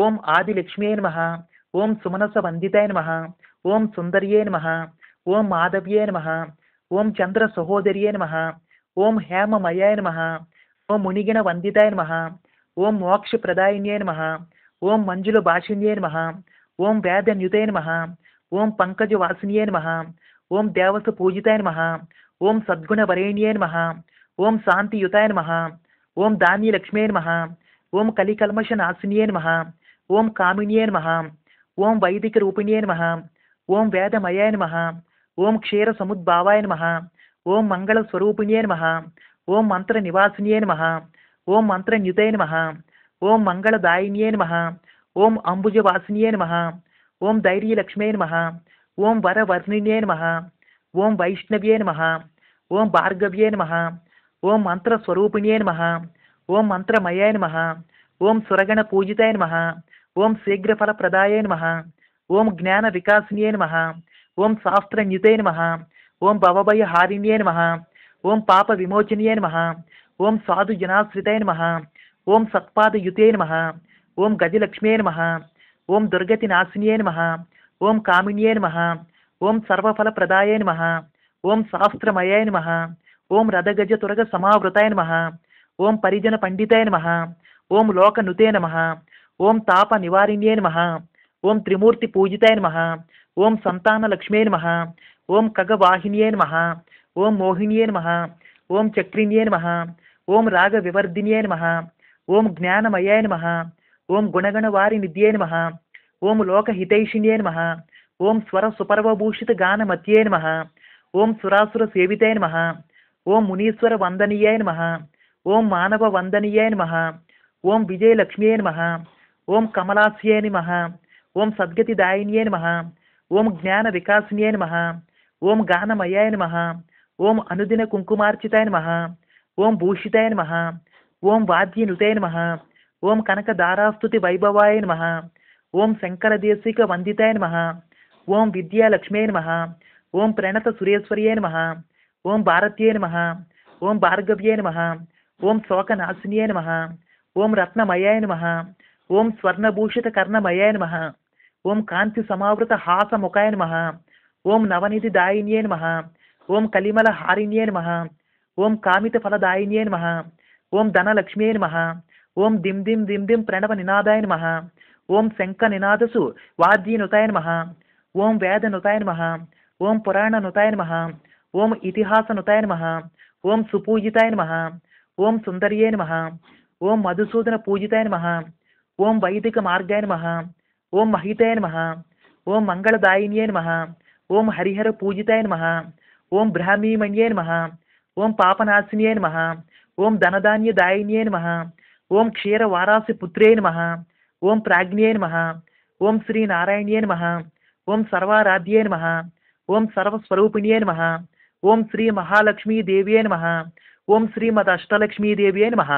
ఓం ఆదిలక్ష్మ్యే నమ ఓం సుమనస వందితాయ నమ ఓం సుందర్యే నమ ఓం మాధవ్యే నమ ఓం చంద్ర సహోదర్యే నమ ఓం హేమమయాయ నమ ఓం మునిగిన వందితాయ నమ ఓం మోక్ష ప్రదాయిన్యే నమ ఓం మంజుల భాషిన్యే నమ ఓం వేదన్యుతే నమ ఓం పంకజ వాసిన్యే నమ ఓం దేవస పూజితాయ నమ ఓం సద్గుణ సద్గుణవరేణ్యే నమ ఓం శాంతియుతాయ నమ ఓం ధాన్యలక్ష్మ్యే నమ ఓం కలికల్మష నాశినియే నమ ఓం కామినియే నమ ఓం వైదిక రూపిణియే నమ ఓం వేదమయాయ నమ ఓం క్షీర సముద్భావాయ నమ ఓం మంగళ స్వరూపిణియే నమ ఓం మంత్ర నివాసినియే నమ ఓం మంత్ర న్యుతే నమ ఓం మంగళదాయినియే నమ ఓం అంబుజవాసినియే నమ ఓం ధైర్యలక్ష్మే నమ ఓం వరవర్ణినే నమ ఓం వైష్ణవ్యే నమ ఓం భార్గవ్యే నమ ఓం మంత్రస్వరూపిణ్యే నమ ఓం మంత్రమయాయ నమ ఓం సురగణ పూజితాయ నమ ఓం శీఘ్రఫల ప్రదాయ నమ ఓం జ్ఞాన వికాసినియే నమ ఓం శాస్త్రన్యుతే నమ ఓం భవభయ హారిణ్యే నమ ఓం పాప విమోచనియే నమ ఓం సాధు జనాశ్రితయ నమ ఓం సత్పాదయుతే నమ ఓం గజలక్ష్మ్యే నమ ఓం దుర్గతి నాశిన్యే నమ ఓం కామిన్యే నమ ఓం సర్వఫల ప్రదాయ నమ ఓం శాస్త్రమయాయ నమ ఓం రథగజ తురగ సమావృతాయ నమ ఓం పరిజన పండితే నమ ఓం లోక లోకనుతే నమ ఓం తాప నివారిణ్యే నమ ఓం త్రిమూర్తి పూజితే నమ ఓం సంతాన లక్ష్మే నమ ఓం ఖగవాహిన్యే నమ ఓం మోహినియే నమ ఓం చక్రిణ్యే నమ ఓం రాగ వివర్ధినియే నమ ఓం జ్ఞానమయే నమ ఓం నిధ్యే నమ ఓం లోకహితైషిణ్యే నమ ఓం స్వర సుపర్వభూషిత గానమత్యే నమ ఓం సురాసుర సేవితే నమ ఓం మునీశ్వర వందనీయే నమ ఓం మానవ వందనీయే నమ ఓం విజయలక్ష్మియే నమ ఓం కమలాస్యే నమ ఓం సద్గతి సద్గతిదాయినియే నమ ఓం జ్ఞాన వికాసినియే నమ ఓం గానమయాయ నమ ఓం అనుదిన కుంకుమార్చితాయ నమ ఓం భూషితాయ నమ ఓం వాద్యనుతే నమ ఓం కనక దారాస్తుతి వైభవాయ నమ ఓం శంకర దేశిక వందితాయ నమ ఓం విద్యాలక్ష్మే నమ ఓం ప్రణత సురేశ్వర్యే నమ ఓం భారత్యే నమ ఓం భార్గవ్యే నమ ఓం శోక శోకనాశినియే నమ ఓం రత్నమయాయ నమ ఓం స్వర్ణభూషిత కర్ణమయాయ నమ ఓం కాంతి సమావృత హాస ముఖాయ నమ ఓం నవనిధి దాయిన్యే నమ ఓం కలిమల హారిణ్యే నమ ఓం కామిత ఫలదాయిన్యే నమ ఓం ధనలక్ష్మ్యే నమ ఓం దిం దిం దిం దిం ప్రణవ నినాదాయ నమ ఓం శంఖ నినాదసు వాద్యనుతాయ నమ ఓం వేదనుతాయ నమ ఓం పురాణనుతాయ నమ ఓం ఇతిహాసనుతాయ నమ ఓం సుపూజితాయ నమ ओम सुन्दर्यै नमः ॐ मधुसूदनपूजिताय नमः ॐ वैदिकमार्गाय नमः ॐ महिताय नमः ॐ मङ्गलदायिन्यै नमः ॐ हरिहरपूजिताय नमः ॐ ब्राह्मीमण्यै नमः ओम पापनाशिन्यै नमः ॐ धनधान्यदायिन्यै नमः ॐ क्षीरवारासिपुत्र्यै नमः ॐ प्राज्ञै नमः ॐ श्रीनारायण्यै नमः ॐ सर्वाराध्यै नमः ॐ सर्वस्वरूपिण्यै नमः ॐ श्रीमहालक्ष्मीदेव्यै नमः ఓం శ్రీమద్ అష్టలక్ష్మీదేవి నమః